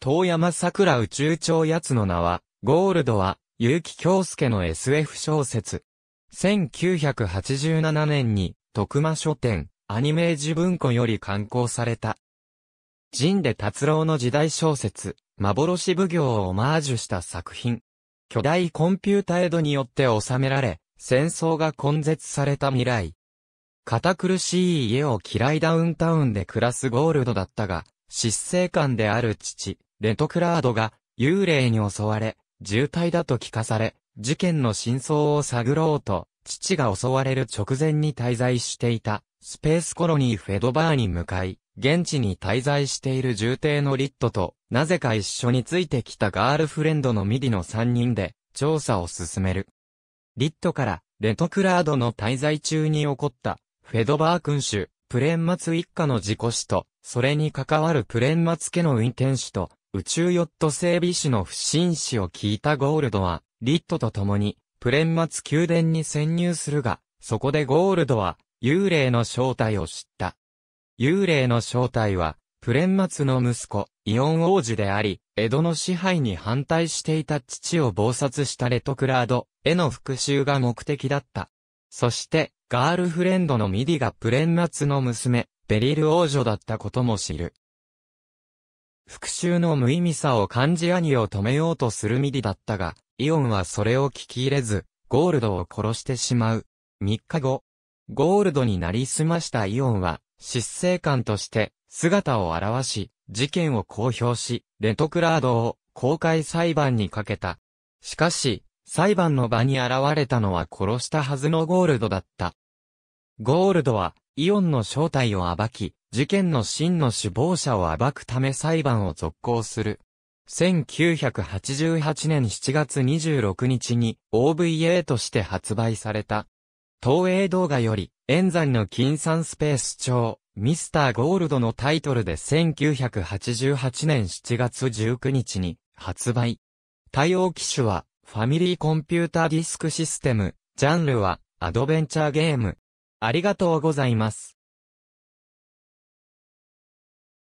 遠山桜宇宙長奴の名は、ゴールドは、結城京介の SF 小説。1987年に、徳間書店、アニメージ文庫より刊行された。ンで達郎の時代小説、幻奉行をオマージュした作品。巨大コンピュータエドによって収められ、戦争が根絶された未来。堅苦しい家を嫌いダウンタウンで暮らすゴールドだったが、失政官である父、レトクラードが幽霊に襲われ、重体だと聞かされ、事件の真相を探ろうと、父が襲われる直前に滞在していた、スペースコロニーフェドバーに向かい、現地に滞在している重帝のリットと、なぜか一緒についてきたガールフレンドのミディの3人で、調査を進める。リットから、レトクラードの滞在中に起こった、フェドバー君主、プレンマツ一家の事故死と、それに関わるプレンマツ家の運転手と、宇宙ヨット整備士の不審死を聞いたゴールドは、リットと共に、プレンマツ宮殿に潜入するが、そこでゴールドは、幽霊の正体を知った。幽霊の正体は、プレンマツの息子、イオン王子であり、江戸の支配に反対していた父を謀殺したレトクラードへの復讐が目的だった。そして、ガールフレンドのミディがプレンマツの娘、ベリル王女だったことも知る。復讐の無意味さを感じ兄を止めようとするミディだったが、イオンはそれを聞き入れず、ゴールドを殺してしまう。3日後、ゴールドになりすましたイオンは、失勢官として姿を現し、事件を公表し、レトクラードを公開裁判にかけた。しかし、裁判の場に現れたのは殺したはずのゴールドだった。ゴールドは、イオンの正体を暴き、事件の真の首謀者を暴くため裁判を続行する。1988年7月26日に OVA として発売された。東映動画より、演山の金山スペース帳、ミスターゴールドのタイトルで1988年7月19日に発売。対応機種は、ファミリーコンピューターディスクシステム、ジャンルは、アドベンチャーゲーム。ありがとうございます。